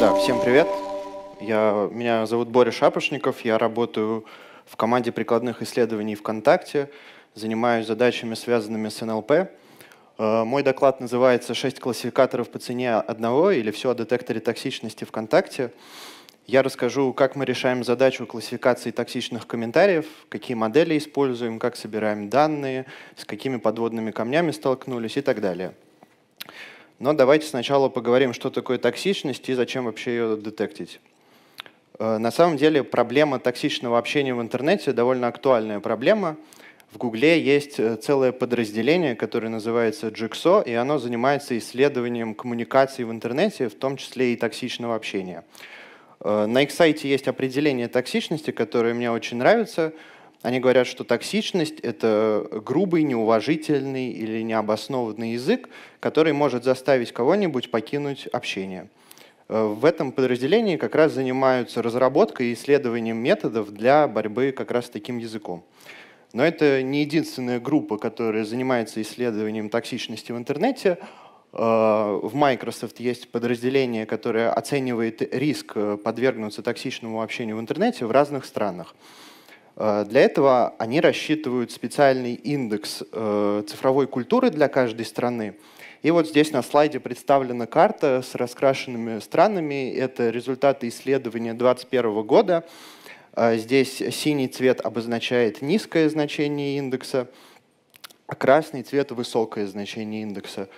Да, всем привет. Я, меня зовут Боря Шапошников, я работаю в команде прикладных исследований ВКонтакте, занимаюсь задачами, связанными с НЛП. Э, мой доклад называется «Шесть классификаторов по цене одного» или «Все о детекторе токсичности ВКонтакте». Я расскажу, как мы решаем задачу классификации токсичных комментариев, какие модели используем, как собираем данные, с какими подводными камнями столкнулись и так далее. Но давайте сначала поговорим, что такое токсичность и зачем вообще ее детектить. Э, на самом деле проблема токсичного общения в интернете довольно актуальная проблема. В Гугле есть э, целое подразделение, которое называется Джексо, и оно занимается исследованием коммуникаций в интернете, в том числе и токсичного общения. Э, на их сайте есть определение токсичности, которое мне очень нравится – они говорят, что токсичность — это грубый, неуважительный или необоснованный язык, который может заставить кого-нибудь покинуть общение. Э, в этом подразделении как раз занимаются разработкой и исследованием методов для борьбы как раз с таким языком. Но это не единственная группа, которая занимается исследованием токсичности в интернете. Э, в Microsoft есть подразделение, которое оценивает риск э, подвергнуться токсичному общению в интернете в разных странах. Э, для этого они рассчитывают специальный индекс э, цифровой культуры для каждой страны. И вот здесь на слайде представлена карта с раскрашенными странами. Это результаты исследования 2021 года. Э, здесь синий цвет обозначает низкое значение индекса, а красный цвет – высокое значение индекса.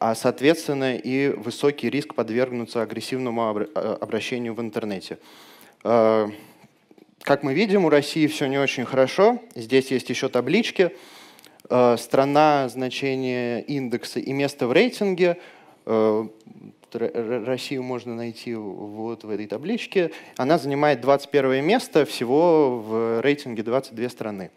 А, соответственно, и высокий риск подвергнуться агрессивному обращению в интернете. Как мы видим, у России все не очень хорошо. Здесь есть еще таблички. Э, страна, значение индекса и место в рейтинге. Э, Россию можно найти вот в этой табличке. Она занимает 21 место всего в рейтинге 22 страны.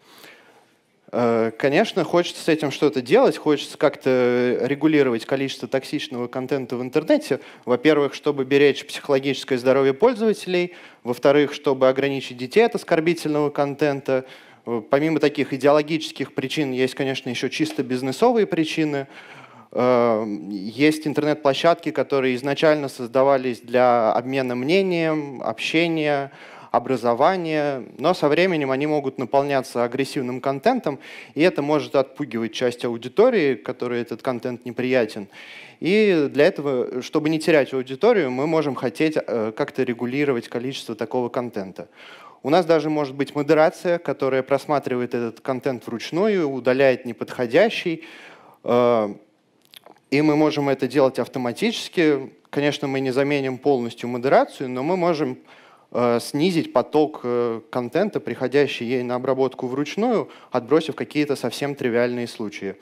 Э, конечно, хочется с этим что-то делать, хочется как-то регулировать количество токсичного контента в интернете. Во-первых, чтобы беречь психологическое здоровье пользователей. Во-вторых, чтобы ограничить детей от оскорбительного контента. Э, помимо таких идеологических причин, есть, конечно, еще чисто бизнесовые причины. Э, есть интернет-площадки, которые изначально создавались для обмена мнением, общения, образование, но со временем они могут наполняться агрессивным контентом, и это может отпугивать часть аудитории, которой этот контент неприятен. И для этого, чтобы не терять аудиторию, мы можем хотеть э, как-то регулировать количество такого контента. У нас даже может быть модерация, которая просматривает этот контент вручную, удаляет неподходящий, э, и мы можем это делать автоматически. Конечно, мы не заменим полностью модерацию, но мы можем Э, снизить поток э, контента, приходящий ей на обработку вручную, отбросив какие-то совсем тривиальные случаи.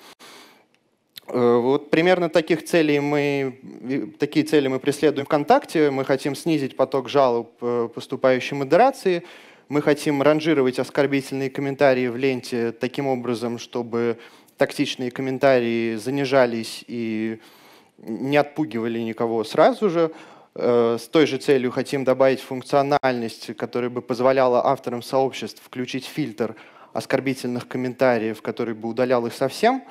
Э, вот примерно таких целей мы, такие цели мы преследуем ВКонтакте. Мы хотим снизить поток жалоб, поступающей модерации. Мы хотим ранжировать оскорбительные комментарии в ленте таким образом, чтобы тактичные комментарии занижались и не отпугивали никого сразу же. Э, с той же целью хотим добавить функциональность, которая бы позволяла авторам сообществ включить фильтр оскорбительных комментариев, который бы удалял их совсем.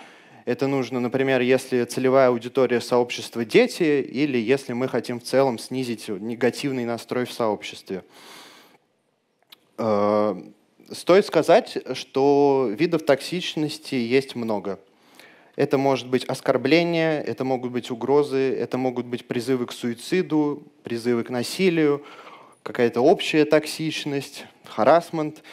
Это нужно, например, если целевая аудитория сообщества дети или если мы хотим в целом снизить негативный настрой в сообществе. Э, стоит сказать, что видов токсичности есть много – это может быть оскорбление, это могут быть угрозы, это могут быть призывы к суициду, призывы к насилию, какая-то общая токсичность, харасмент.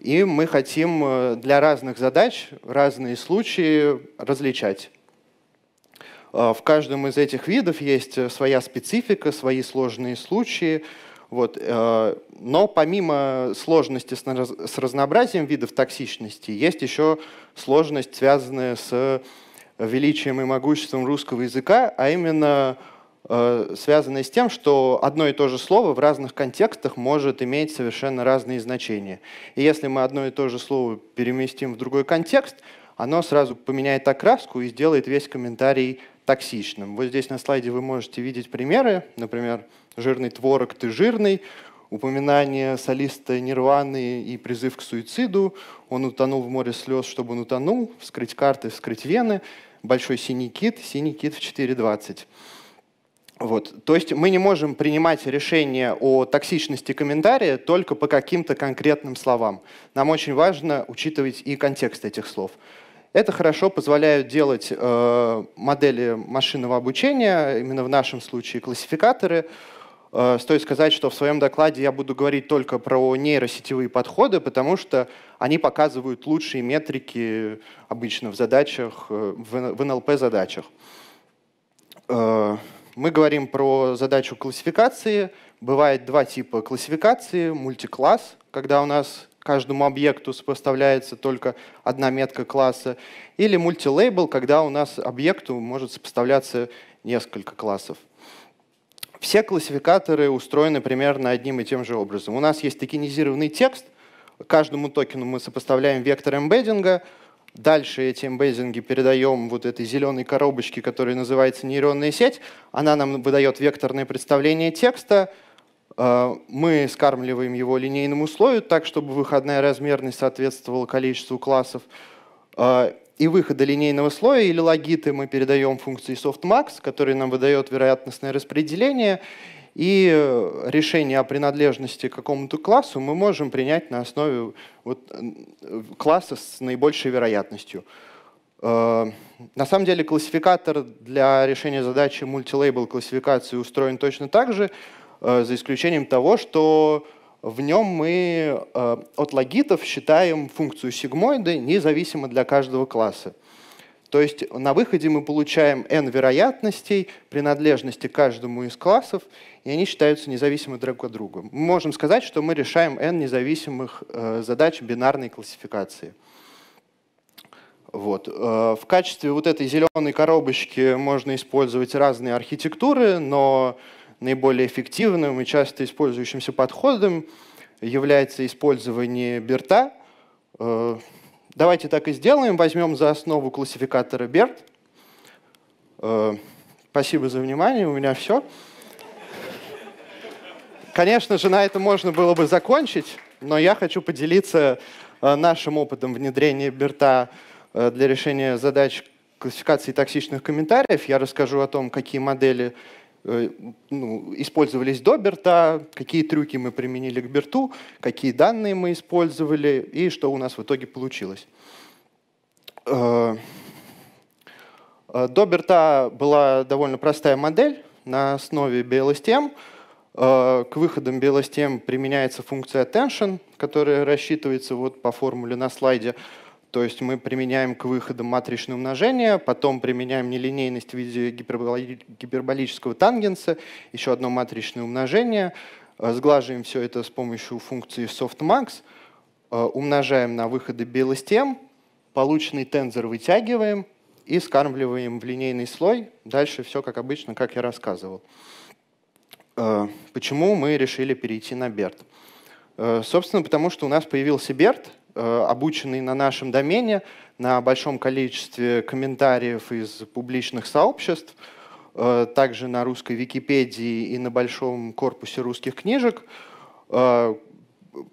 И мы хотим э, для разных задач разные случаи различать. Э, в каждом из этих видов есть э, своя специфика, свои сложные случаи. Вот. Но помимо сложности с разнообразием видов токсичности, есть еще сложность, связанная с величием и могуществом русского языка, а именно э, связанное с тем, что одно и то же слово в разных контекстах может иметь совершенно разные значения. И если мы одно и то же слово переместим в другой контекст, оно сразу поменяет окраску и сделает весь комментарий токсичным. Вот здесь на слайде вы можете видеть примеры, например, жирный творог, ты жирный, упоминание солиста Нирваны и призыв к суициду. Он утонул в море слез, чтобы он утонул. Вскрыть карты, вскрыть вены. Большой синий кит, синий кит в 4.20. Вот. То есть мы не можем принимать решение о токсичности комментария только по каким-то конкретным словам. Нам очень важно учитывать и контекст этих слов. Это хорошо позволяет делать э, модели машинного обучения, именно в нашем случае классификаторы, Э, стоит сказать, что в своем докладе я буду говорить только про нейросетевые подходы, потому что они показывают лучшие метрики обычно в задачах, э, в НЛП-задачах. Э, мы говорим про задачу классификации. Бывает два типа классификации. Мультикласс, когда у нас каждому объекту сопоставляется только одна метка класса, или мультилейбл, когда у нас объекту может сопоставляться несколько классов. Все классификаторы устроены примерно одним и тем же образом. У нас есть токенизированный текст, каждому токену мы сопоставляем вектор эмбеддинга, Дальше эти эмбеддинги передаем вот этой зеленой коробочке, которая называется нейронная сеть. Она нам выдает векторное представление текста. Э, мы скармливаем его линейному слою так, чтобы выходная размерность соответствовала количеству классов. Э, и выхода линейного слоя или логиты мы передаем функции softmax, который нам выдает вероятностное распределение, и э, решение о принадлежности к какому-то классу мы можем принять на основе вот, э, класса с наибольшей вероятностью. Э, на самом деле классификатор для решения задачи мультилейбл классификации устроен точно так же, за исключением того, что в нем мы э, от логитов считаем функцию сигмоида независимо для каждого класса. То есть на выходе мы получаем n вероятностей принадлежности каждому из классов, и они считаются независимы друг от друга. Мы можем сказать, что мы решаем n независимых э, задач бинарной классификации. Вот. Э, в качестве вот этой зеленой коробочки можно использовать разные архитектуры, но наиболее эффективным и часто использующимся подходом является использование BERT. Э, давайте так и сделаем. Возьмем за основу классификатора BERT. Э, спасибо за внимание, у меня все. Конечно же, на этом можно было бы закончить, но я хочу поделиться э, нашим опытом внедрения Берта для решения задач классификации токсичных комментариев. Я расскажу о том, какие модели Э, ну, использовались до Берта, какие трюки мы применили к Берту, какие данные мы использовали и что у нас в итоге получилось. Э, э, до Берта была довольно простая модель на основе BLSTM. К выходам BLSTM применяется функция attention, которая рассчитывается вот по формуле на слайде. То есть мы применяем к выходам матричное умножение, потом применяем нелинейность в виде гиперболи гиперболического тангенса, еще одно матричное умножение, э, сглаживаем все это с помощью функции softmax, э, умножаем на выходы белостем, полученный тензор вытягиваем и скармливаем в линейный слой. Дальше все как обычно, как я рассказывал. Э, почему мы решили перейти на BERT? Собственно, потому что у нас появился BERT — Э, обученный на нашем домене, на большом количестве комментариев из публичных сообществ, э, также на русской Википедии и на большом корпусе русских книжек. Э,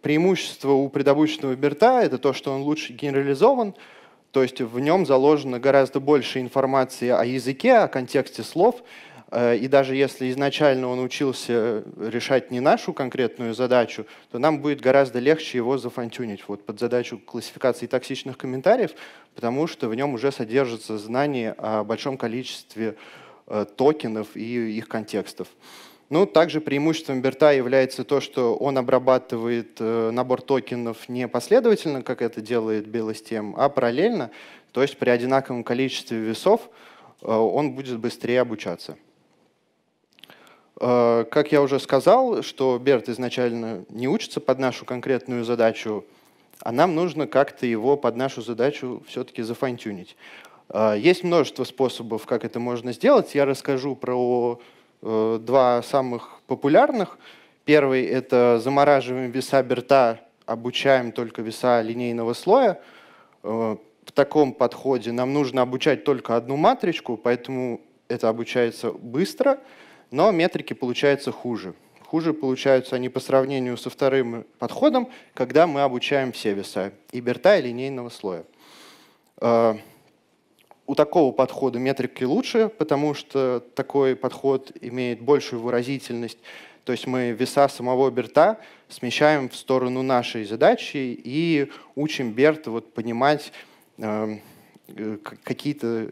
преимущество у предобученного Берта — это то, что он лучше генерализован, то есть в нем заложено гораздо больше информации о языке, о контексте слов — Э, и даже если изначально он учился э, решать не нашу конкретную задачу, то нам будет гораздо легче его зафантюнить вот, под задачу классификации токсичных комментариев, потому что в нем уже содержится знание о большом количестве э, токенов и их контекстов. Ну, также преимуществом Берта является то, что он обрабатывает набор токенов не последовательно, как это делает BLSTM, а параллельно, то есть при одинаковом количестве весов он будет быстрее обучаться. Э, как я уже сказал, что Берт изначально не учится под нашу конкретную задачу, а нам нужно как-то его под нашу задачу все-таки зафантюнить. Э, есть множество способов, как это можно сделать. Я расскажу про э, два самых популярных. Первый — это замораживаем веса Берта, обучаем только веса линейного слоя. В таком подходе нам нужно обучать только одну матричку, поэтому это обучается быстро — но метрики получаются хуже. Хуже получаются они по сравнению со вторым подходом, когда мы обучаем все веса, и берта, и линейного слоя. Э, у такого подхода метрики лучше, потому что такой подход имеет большую выразительность, то есть мы веса самого Берта смещаем в сторону нашей задачи и учим Берта вот понимать э, э какие-то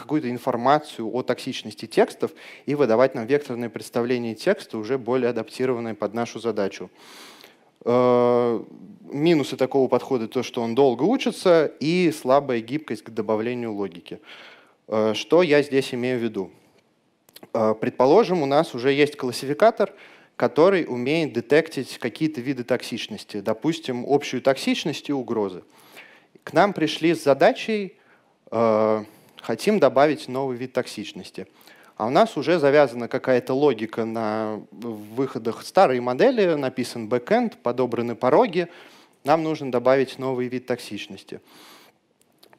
какую-то информацию о токсичности текстов и выдавать нам векторные представления текста, уже более адаптированные под нашу задачу. Э, минусы такого подхода то, что он долго учится и слабая гибкость к добавлению логики. Э, что я здесь имею в виду? Э, предположим, у нас уже есть классификатор, который умеет детектить какие-то виды токсичности, допустим, общую токсичность и угрозы. К нам пришли с задачей хотим добавить новый вид токсичности. А у нас уже завязана какая-то логика на выходах старой модели, написан бэкэнд, подобраны пороги, нам нужно добавить новый вид токсичности.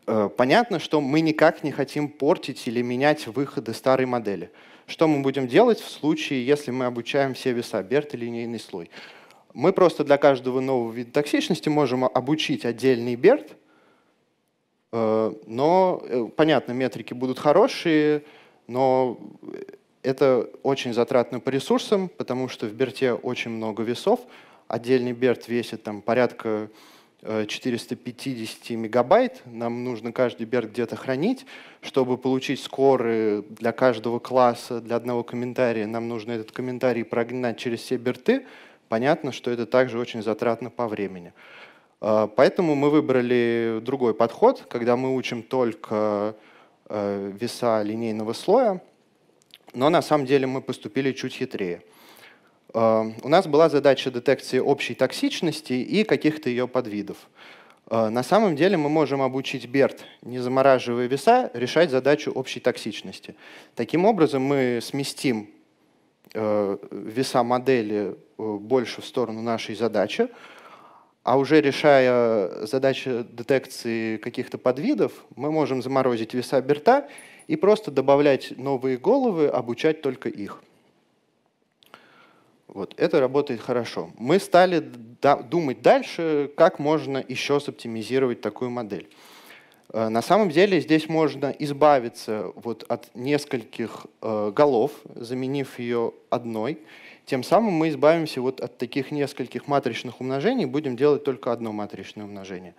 Э, понятно, что мы никак не хотим портить или менять выходы старой модели. Что мы будем делать в случае, если мы обучаем все веса, Берт и линейный слой? Мы просто для каждого нового вида токсичности можем обучить отдельный Берт, Э, но, э, понятно, метрики будут хорошие, но это очень затратно по ресурсам, потому что в берте очень много весов. Отдельный берт весит там порядка 450 э, мегабайт. Нам нужно каждый берт где-то хранить. Чтобы получить скоры для каждого класса, для одного комментария, нам нужно этот комментарий прогнать через все берты. Понятно, что это также очень затратно по времени. А, поэтому мы выбрали другой подход, когда мы учим только э, веса линейного слоя, но на самом деле мы поступили чуть хитрее. Э, у нас была задача детекции общей токсичности и каких-то ее подвидов. Э, на самом деле мы можем обучить Берт не замораживая веса, решать задачу общей токсичности. Таким образом мы сместим веса модели больше в сторону нашей задачи, а уже решая задачу детекции каких-то подвидов, мы можем заморозить веса Берта и просто добавлять новые головы, обучать только их. Вот, это работает хорошо. Мы стали думать дальше, как можно еще соптимизировать такую модель. Э, на самом деле здесь можно избавиться вот от нескольких э, голов, заменив ее одной, тем самым мы избавимся вот от таких нескольких матричных умножений, будем делать только одно матричное умножение.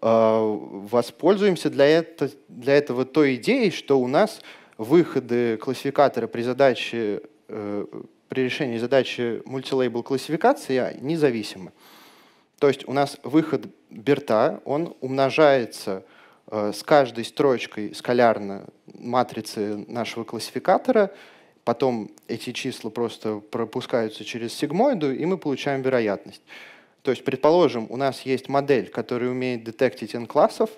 А, воспользуемся для, это, для этого той идеей, что у нас выходы классификатора при задаче э, при решении задачи мультилейбл классификации независимы. То есть у нас выход Берта, он умножается э, с каждой строчкой скалярно матрицы нашего классификатора – Потом эти числа просто пропускаются через сигмоиду, и мы получаем вероятность. То есть, предположим, у нас есть модель, которая умеет детектить n-классов,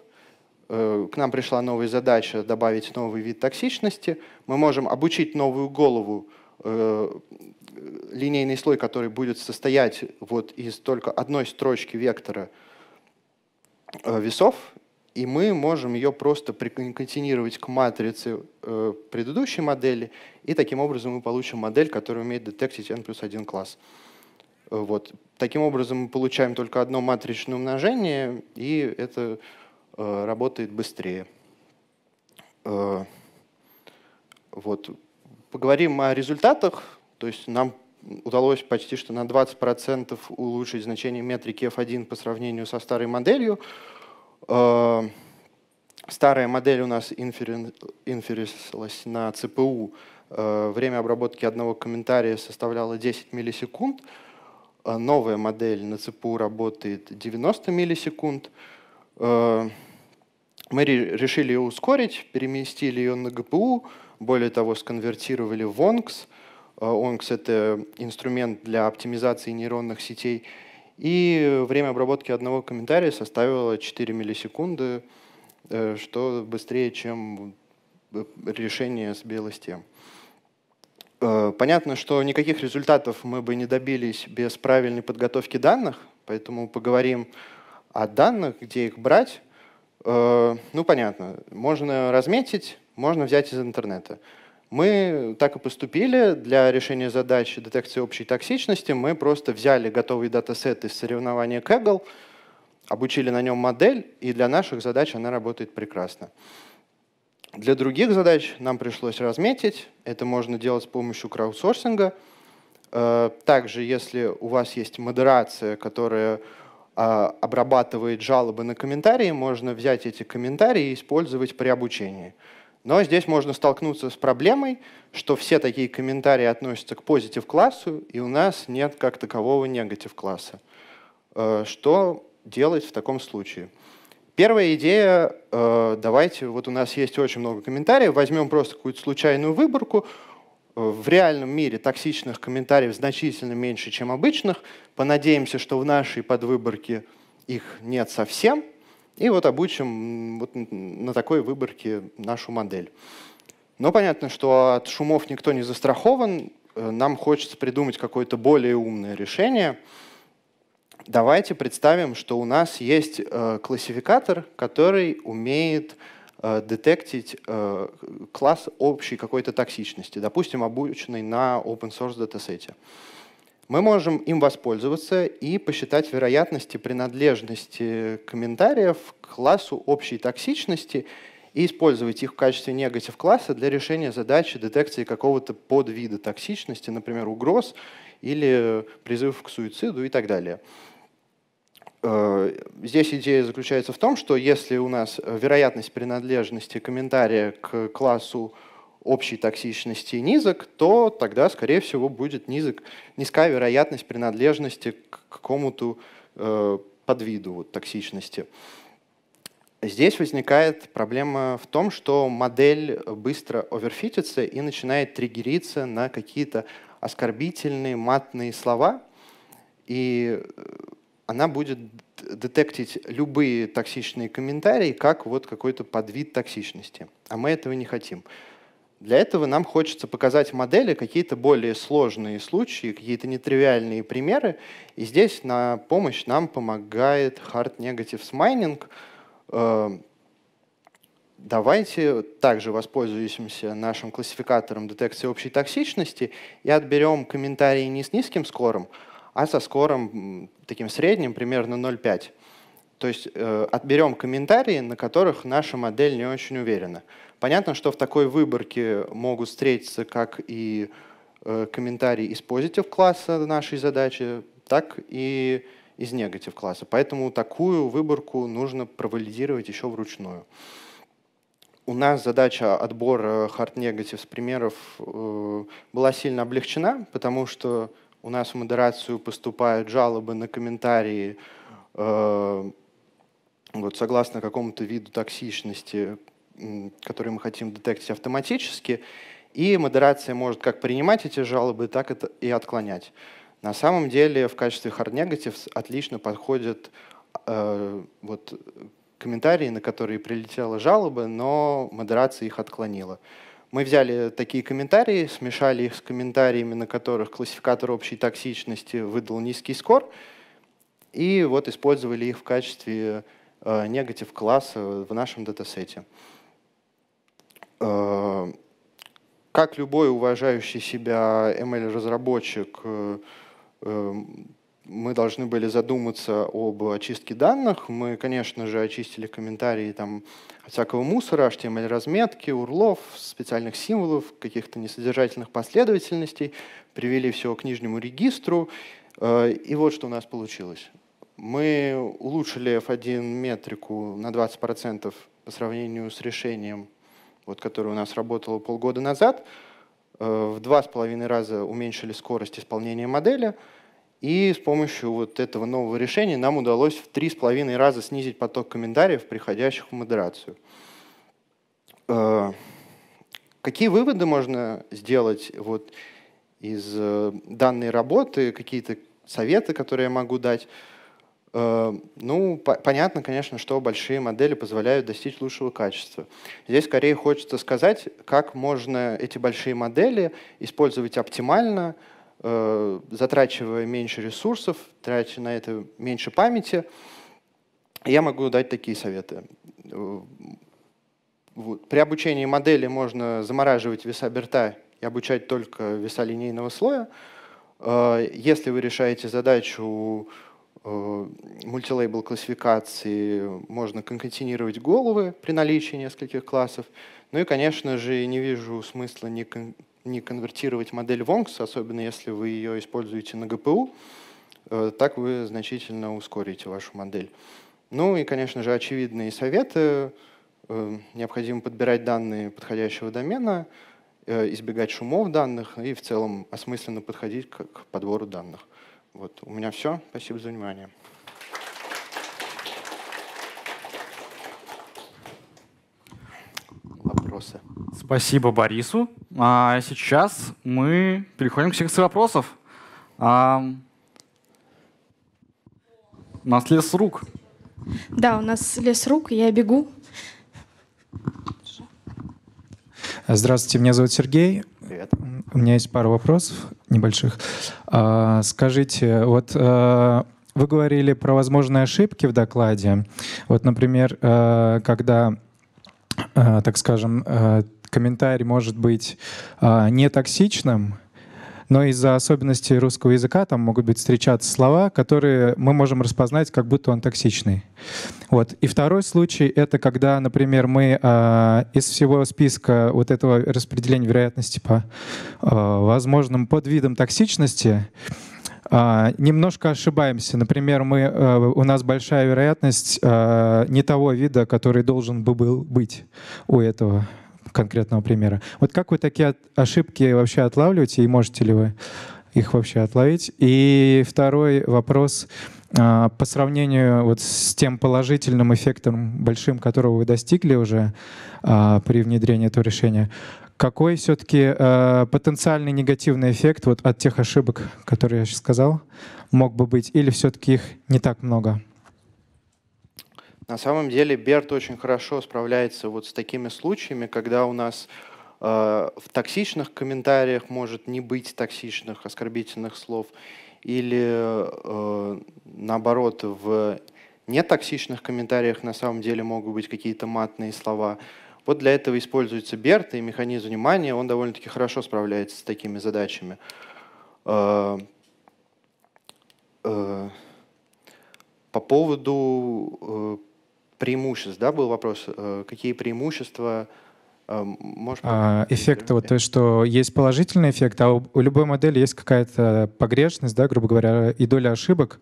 э, к нам пришла новая задача добавить новый вид токсичности, мы можем обучить новую голову, э, линейный слой, который будет состоять вот из только одной строчки вектора э, весов, и мы можем ее просто приконтинировать к матрице э, предыдущей модели, и таким образом мы получим модель, которая умеет детектить n плюс 1 класс. Вот. Таким образом мы получаем только одно матричное умножение, и это э, работает быстрее. Э, вот. Поговорим о результатах. То есть нам удалось почти что на 20% улучшить значение метрики f1 по сравнению со старой моделью. Э, старая модель у нас инферилась на ЦПУ. Э, время обработки одного комментария составляло 10 миллисекунд. Э, новая модель на ЦПУ работает 90 миллисекунд. Мы решили ее ускорить, переместили ее на ГПУ, более того, сконвертировали в ONX. ONX — это инструмент для оптимизации нейронных сетей — и время обработки одного комментария составило 4 миллисекунды, э, что быстрее, чем э, решение с белых э, Понятно, что никаких результатов мы бы не добились без правильной подготовки данных, поэтому поговорим о данных, где их брать. Ну, понятно, можно разметить, можно взять из интернета. Мы так и поступили для решения задачи детекции общей токсичности. Мы просто взяли готовый датасет из соревнования Kaggle, обучили на нем модель, и для наших задач она работает прекрасно. Для других задач нам пришлось разметить. Это можно делать с помощью краудсорсинга. Э, также, если у вас есть модерация, которая а, обрабатывает жалобы на комментарии, можно взять эти комментарии и использовать при обучении. Но здесь можно столкнуться с проблемой, что все такие комментарии относятся к позитив-классу, и у нас нет как такового негатив-класса. Э, что делать в таком случае? Первая идея, э, давайте, вот у нас есть очень много комментариев, возьмем просто какую-то случайную выборку, э, в реальном мире токсичных комментариев значительно меньше, чем обычных. Понадеемся, что в нашей подвыборке их нет совсем – и вот обучим вот на такой выборке нашу модель. Но понятно, что от шумов никто не застрахован. Э, нам хочется придумать какое-то более умное решение. Давайте представим, что у нас есть э, классификатор, который умеет э, детектить класс общей какой-то токсичности, допустим, обученный на open source датасете мы можем им воспользоваться и посчитать вероятности принадлежности комментариев к классу общей токсичности и использовать их в качестве негатив класса для решения задачи детекции какого-то подвида токсичности, например, угроз или призывов к суициду и так далее. Э, здесь идея заключается в том, что если у нас вероятность принадлежности комментария к классу общей токсичности низок, то тогда, скорее всего, будет низок, низкая вероятность принадлежности к какому-то э, подвиду вот, токсичности. Здесь возникает проблема в том, что модель быстро оверфитится и начинает триггериться на какие-то оскорбительные матные слова, и э, она будет детектить любые токсичные комментарии как вот какой-то подвид токсичности. А мы этого не хотим. Для этого нам хочется показать модели какие-то более сложные случаи, какие-то нетривиальные примеры. И здесь на помощь нам помогает Hard Negatives Mining. Э, давайте также воспользуемся нашим классификатором детекции общей токсичности и отберем комментарии не с низким скором, а со скором таким средним, примерно 0,5. То есть э, отберем комментарии, на которых наша модель не очень уверена. Понятно, что в такой выборке могут встретиться как и э, комментарии из позитив класса нашей задачи, так и из негатив класса. Поэтому такую выборку нужно провалидировать еще вручную. У нас задача отбора hard negative с примеров э, была сильно облегчена, потому что у нас в модерацию поступают жалобы на комментарии э, вот, согласно какому-то виду токсичности которые мы хотим детектить автоматически, и модерация может как принимать эти жалобы, так и отклонять. На самом деле в качестве hard negatives отлично подходят э, вот, комментарии, на которые прилетела жалоба, но модерация их отклонила. Мы взяли такие комментарии, смешали их с комментариями, на которых классификатор общей токсичности выдал низкий скор, и вот использовали их в качестве э, негатив класса в нашем датасете. Э, как любой уважающий себя ML-разработчик, э, э, мы должны были задуматься об очистке данных. Мы, конечно же, очистили комментарии там, всякого мусора, HTML-разметки, урлов, специальных символов, каких-то несодержательных последовательностей, привели все к нижнему регистру. И вот что у нас получилось. Мы улучшили F1 метрику на 20% по сравнению с решением вот, которая у нас работала полгода назад, э, в два с половиной раза уменьшили скорость исполнения модели, и с помощью вот этого нового решения нам удалось в три с половиной раза снизить поток комментариев, приходящих в модерацию. Э, какие выводы можно сделать вот из э, данной работы, какие-то советы, которые я могу дать? Эм, ну, по понятно, конечно, что большие модели позволяют достичь лучшего качества. Здесь скорее хочется сказать, как можно эти большие модели использовать оптимально, э затрачивая меньше ресурсов, тратя на это меньше памяти. Я могу дать такие советы. Э, При обучении модели можно замораживать веса Берта и обучать только веса линейного слоя. Э, если вы решаете задачу Э, мультилейбл классификации можно конкатенировать головы при наличии нескольких классов. Ну и, конечно же, не вижу смысла не, кон не конвертировать модель Вонкс, особенно если вы ее используете на ГПУ. Э, так вы значительно ускорите вашу модель. Ну и, конечно же, очевидные советы. Э, необходимо подбирать данные подходящего домена, избегать шумов данных и в целом осмысленно подходить к подбору данных. Вот, у меня все. Спасибо за внимание. Вопросы. Спасибо Борису. А сейчас мы переходим к секции вопросов. А... У нас лес рук. Да, у нас лес рук, я бегу. Здравствуйте, меня зовут Сергей. Привет. У меня есть пару вопросов небольших. А, скажите, вот а, вы говорили про возможные ошибки в докладе. Вот, например, а, когда, так скажем, комментарий может быть не токсичным, но из-за особенностей русского языка там могут быть встречаться слова, которые мы можем распознать, как будто он токсичный. Вот. И второй случай — это когда, например, мы э, из всего списка вот этого распределения вероятности по э, возможным подвидам токсичности а, немножко ошибаемся. Например, мы, у нас большая вероятность не того вида, который должен бы был быть у этого конкретного примера. Вот как вы такие ошибки вообще отлавливаете и можете ли вы их вообще отловить? И второй вопрос а, по сравнению вот с тем положительным эффектом большим, которого вы достигли уже а, при внедрении этого решения, какой все-таки а, потенциальный негативный эффект вот от тех ошибок, которые я сейчас сказал, мог бы быть, или все-таки их не так много? На самом деле Берт очень хорошо справляется вот с такими случаями, когда у нас э, в токсичных комментариях может не быть токсичных, оскорбительных слов, или э, наоборот в нетоксичных комментариях на самом деле могут быть какие-то матные слова. Вот для этого используется Берт и механизм внимания, он довольно-таки хорошо справляется с такими задачами. Э, э, по поводу э, преимуществ, да, был вопрос, э, какие преимущества э, Можешь а, эффекты, вот то, что есть положительный эффект, а у, у любой модели есть какая-то погрешность, да, грубо говоря, и доля ошибок.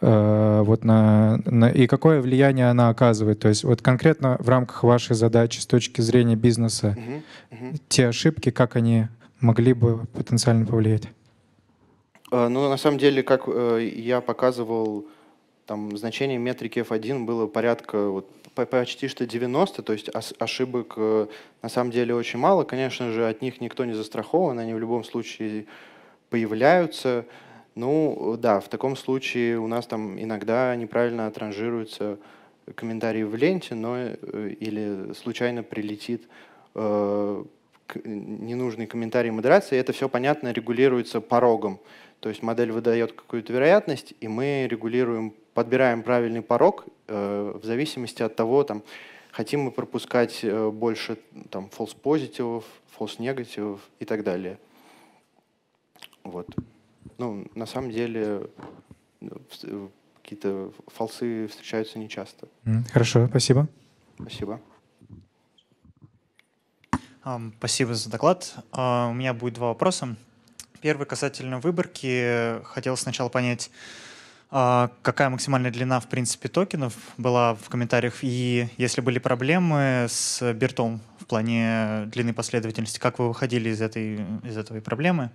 Э, вот на, на, и какое влияние она оказывает. То есть вот конкретно в рамках вашей задачи с точки зрения бизнеса, угу, угу. те ошибки, как они могли бы потенциально повлиять? Ну, на самом деле, как я показывал там значение метрики F1 было порядка вот, почти что 90, то есть ошибок э, на самом деле очень мало. Конечно же, от них никто не застрахован, они в любом случае появляются. Ну да, в таком случае у нас там иногда неправильно отранжируются комментарии в ленте, но э, или случайно прилетит э, ненужный комментарий модерации. Это все понятно регулируется порогом. То есть модель выдает какую-то вероятность, и мы регулируем подбираем правильный порог э, в зависимости от того, там, хотим мы пропускать э, больше там, false позитивов, false негативов и так далее. Вот. Ну, на самом деле э, какие-то фалсы встречаются нечасто. Хорошо, спасибо. Спасибо. Спасибо за доклад. А, у меня будет два вопроса. Первый касательно выборки. Хотел сначала понять, а какая максимальная длина, в принципе, токенов была в комментариях, и если были проблемы с Бертом в плане длины последовательности, как вы выходили из этой, из этой проблемы.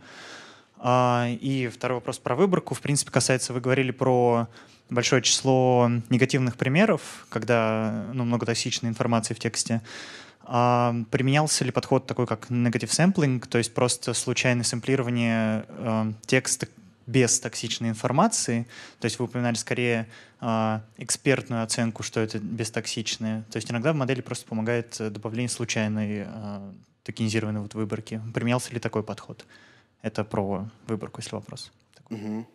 А, и второй вопрос про выборку. В принципе, касается, вы говорили про большое число негативных примеров, когда ну, много токсичной информации в тексте. А применялся ли подход такой, как негатив сэмплинг, то есть просто случайное сэмплирование э, текста без токсичной информации. То есть вы упоминали скорее а, экспертную оценку, что это бестоксичное. То есть иногда в модели просто помогает э, добавление случайной э, токенизированной вот выборки. Применялся ли такой подход? Это про выборку, если вопрос. Угу.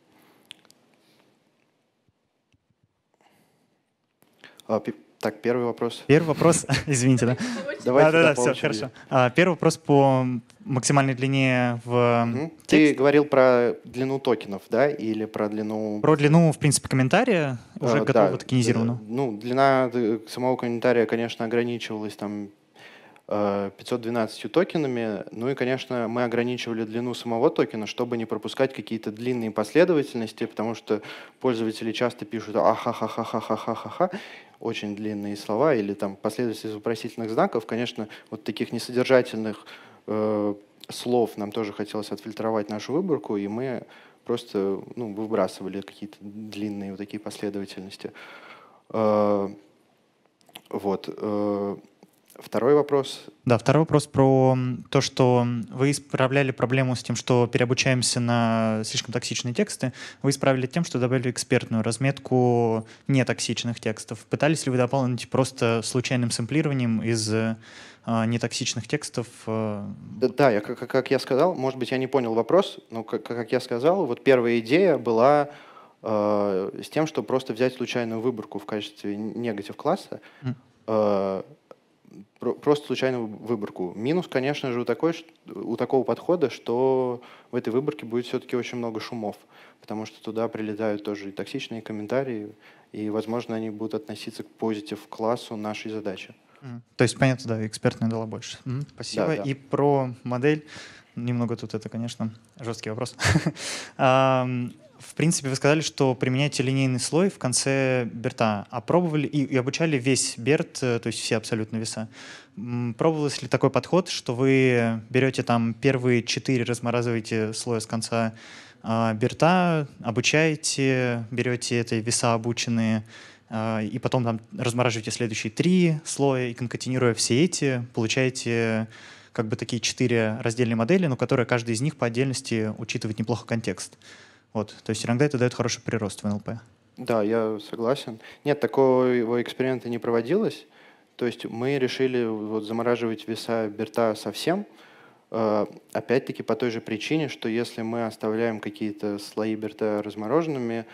А, так, первый вопрос. Первый вопрос, извините, да? Давайте. Да, да, да, все, хорошо. А, первый вопрос по максимальной длине в. Угу. Ты говорил про длину токенов, да, или про длину? Про длину, в принципе, комментария уже а, готово э, токенизировано. Ну, длина э, самого комментария, конечно, ограничивалась там 512 э, токенами. Ну и, конечно, мы ограничивали длину самого токена, чтобы не пропускать какие-то длинные последовательности, потому что пользователи часто пишут ахахахахахахаха, очень длинные слова или там последовательность вопросительных знаков, конечно, вот таких несодержательных э, слов нам тоже хотелось отфильтровать нашу выборку, и мы просто ну, выбрасывали какие-то длинные вот такие последовательности. Э, вот. Э, Второй вопрос. Да, второй вопрос про то, что вы исправляли проблему с тем, что переобучаемся на слишком токсичные тексты. Вы исправили тем, что добавили экспертную разметку нетоксичных текстов. Пытались ли вы дополнить просто случайным сэмплированием из э, нетоксичных текстов? Э... Да, да я, как, как я сказал, может быть, я не понял вопрос, но как, как я сказал, вот первая идея была э, с тем, что просто взять случайную выборку в качестве негатив класса. Mm. Э, просто случайную выборку. Минус, конечно же, у, такой, у такого подхода, что в этой выборке будет все-таки очень много шумов, потому что туда прилетают тоже и токсичные комментарии, и, возможно, они будут относиться к позитив-классу нашей задачи. То есть, понятно, да, экспертная дала больше. спасибо. Да, да. И про модель, немного тут это, конечно, жесткий вопрос. В принципе, вы сказали, что применяете линейный слой в конце берта, а пробовали и, и обучали весь берт, э, то есть все абсолютно веса. Пробовалось ли такой подход, что вы берете там первые четыре, размораживаете слоя с конца э, берта, обучаете, берете эти веса обученные, э, и потом там размораживаете следующие три слоя, и конкатинируя все эти, получаете как бы такие четыре раздельные модели, но которые каждый из них по отдельности учитывает неплохо контекст. Вот, то есть иногда это дает хороший прирост в НЛП. Да, я согласен. Нет, такого эксперимента не проводилось. То есть мы решили вот замораживать веса Берта совсем, э, опять-таки по той же причине, что если мы оставляем какие-то слои Берта размороженными,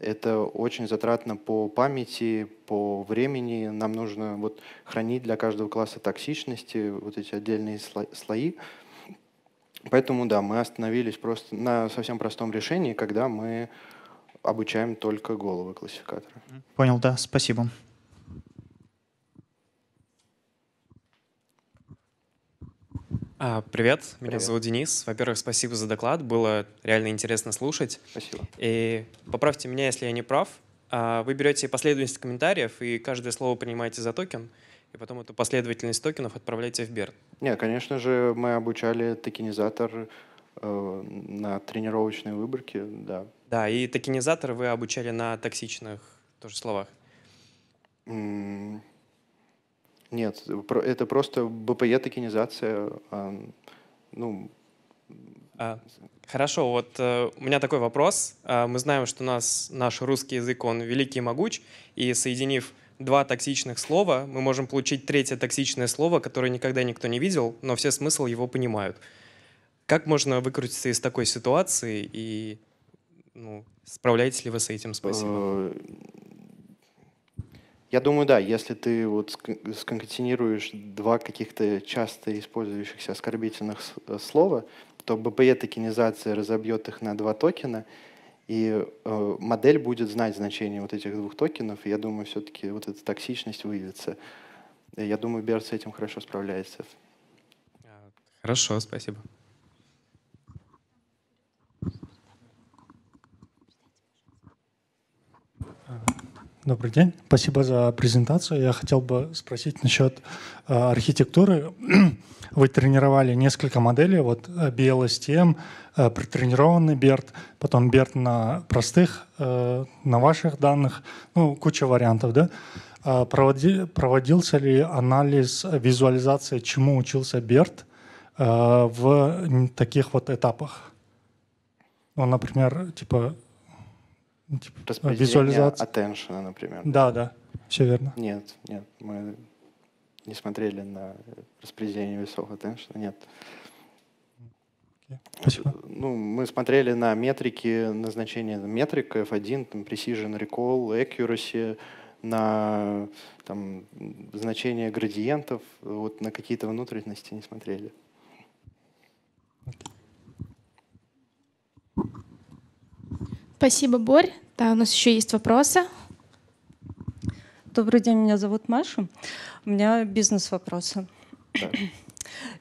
это очень затратно по памяти, по времени. Нам нужно вот хранить для каждого класса токсичности вот эти отдельные слои. Поэтому да, мы остановились просто на совсем простом решении, когда мы обучаем только головы классификатора. Понял, да, спасибо. А, привет, меня зовут Денис. Во-первых, спасибо за доклад, было реально интересно слушать. Спасибо. И поправьте меня, если я не прав. А, вы берете последовательность комментариев и каждое слово принимаете за токен и потом эту последовательность токенов отправляете в BERT? Нет, конечно же, мы обучали токенизатор э, на тренировочной выборке, да. Да, и токенизатор вы обучали на токсичных тоже словах? Mm. Нет, это просто БПЕ-токенизация. А, ну, а, хорошо, вот э, у меня такой вопрос. А, мы знаем, что у нас наш русский язык, он великий и могуч, и соединив два токсичных слова, мы можем получить третье токсичное слово, которое никогда никто не видел, но все смысл его понимают. Как можно выкрутиться из такой ситуации и ну, справляетесь ли вы с этим? Спасибо. Э, я думаю, да, если ты вот сконкатинируешь два каких-то часто использующихся оскорбительных слова, то БПЕ токенизация разобьет их на два токена — и э, модель будет знать значение вот этих двух токенов, и я думаю, все-таки вот эта токсичность выявится. Я думаю, BER с этим хорошо справляется. Хорошо, спасибо. Добрый день. Спасибо за презентацию. Я хотел бы спросить насчет э, архитектуры. Вы тренировали несколько моделей. Вот BLSTM, э, BERT, э, e потом BERT на простых, э, на ваших данных. Ну, куча вариантов, да? проводился ли анализ визуализации, чему учился BERT в таких вот этапах? Ну, например, типа ну, типа, Распределение визуализация. attention, например. Да, да, все верно. Нет, нет, мы не смотрели на распределение весов attention, нет. Спасибо. Ну, мы смотрели на метрики, назначение метрик F1, там, precision recall, accuracy, на там, значение градиентов, вот на какие-то внутренности не смотрели. Спасибо, Борь. Да, у нас еще есть вопросы. Добрый день, меня зовут Маша. У меня бизнес-вопросы.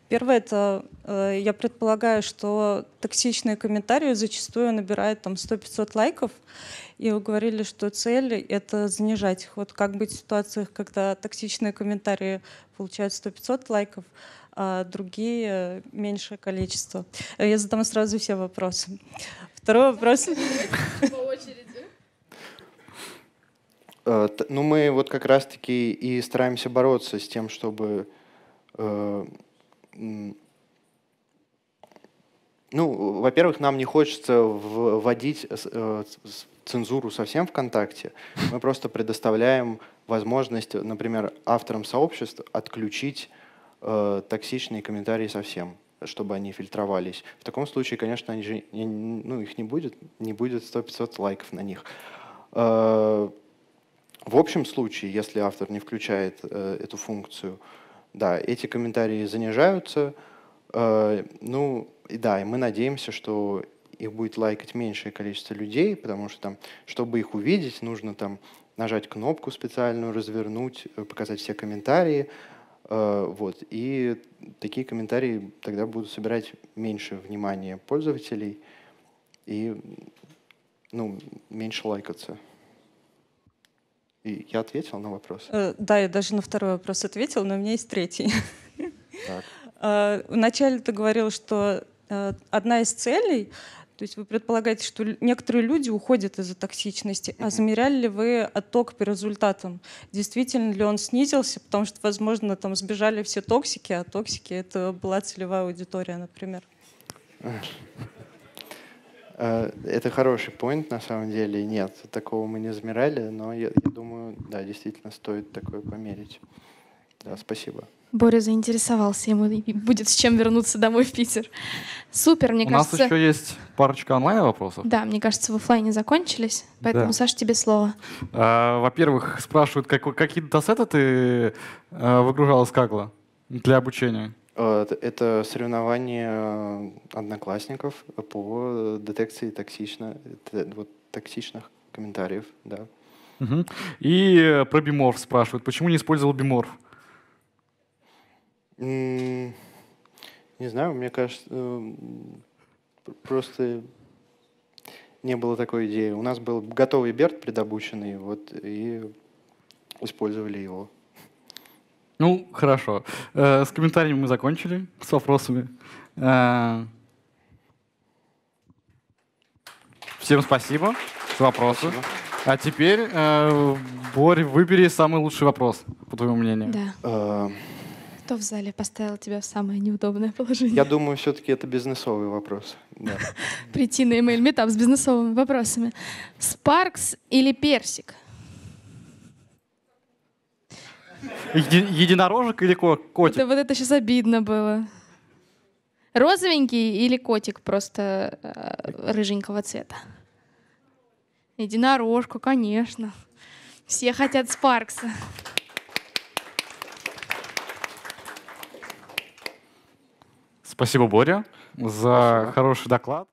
Первое, это э, я предполагаю, что токсичные комментарии зачастую набирают там 100-500 лайков, и вы говорили, что цель — это занижать их. Вот как быть в ситуациях, когда токсичные комментарии получают 100-500 лайков, а другие — меньшее количество? Я задам сразу все вопросы. Второй вопрос. По э, очереди. Ну, мы вот как раз-таки и стараемся бороться с тем, чтобы э, ну, во-первых, нам не хочется вводить э, цензуру совсем ВКонтакте. Мы просто предоставляем возможность, например, авторам сообществ отключить токсичные комментарии совсем чтобы они фильтровались. В таком случае, конечно, они же, ну, их не будет, не будет 100-500 лайков на них. Э, в общем случае, если автор не включает э, эту функцию, да, эти комментарии занижаются. Э, ну, да, и мы надеемся, что их будет лайкать меньшее количество людей, потому что там, чтобы их увидеть, нужно там нажать кнопку специальную, развернуть, показать все комментарии, Э, вот. И такие комментарии тогда будут собирать меньше внимания пользователей и ну, меньше лайкаться. И я ответил на вопрос? Э, да, я даже на второй вопрос ответил, но у меня есть третий. Так. Э, вначале ты говорил, что одна из целей то есть вы предполагаете, что некоторые люди уходят из-за токсичности. А замеряли ли вы отток по результатам? Действительно ли он снизился? Потому что, возможно, там сбежали все токсики, а токсики — это была целевая аудитория, например. Э, это хороший поинт, на самом деле. Нет, такого мы не замеряли, но я, я думаю, да, действительно стоит такое померить. Да, спасибо. Боря заинтересовался, ему будет с чем вернуться домой в Питер. Супер, мне У кажется... У нас еще есть парочка онлайн-вопросов. Да, мне кажется, в офлайне закончились, поэтому, да. Саша, тебе слово. А, во-первых, спрашивают, как, какие датасеты ты а, выгружала с Кагла для обучения? А, это соревнование одноклассников по детекции токсично, вот, токсичных комментариев, да. Угу. И про биморф спрашивают, почему не использовал биморф? Не знаю, мне кажется, эм, просто не было такой идеи. У нас был готовый Берт предобученный, вот, и использовали его. Ну, хорошо. Э, с комментариями мы закончили, с вопросами. Э, всем спасибо за вопросы. Спасибо. А теперь, э, Борь, выбери самый лучший вопрос, по твоему мнению. Да. Кто в зале поставил тебя в самое неудобное положение? Я думаю, все-таки это бизнесовый вопрос. Прийти на email метап с бизнесовыми вопросами. Спаркс или персик? единорожек или котик? Да вот это сейчас обидно было. Розовенький или котик просто э, рыженького цвета? Единорожку, конечно. Все хотят Спаркса. Спасибо, Боря, за Спасибо. хороший доклад.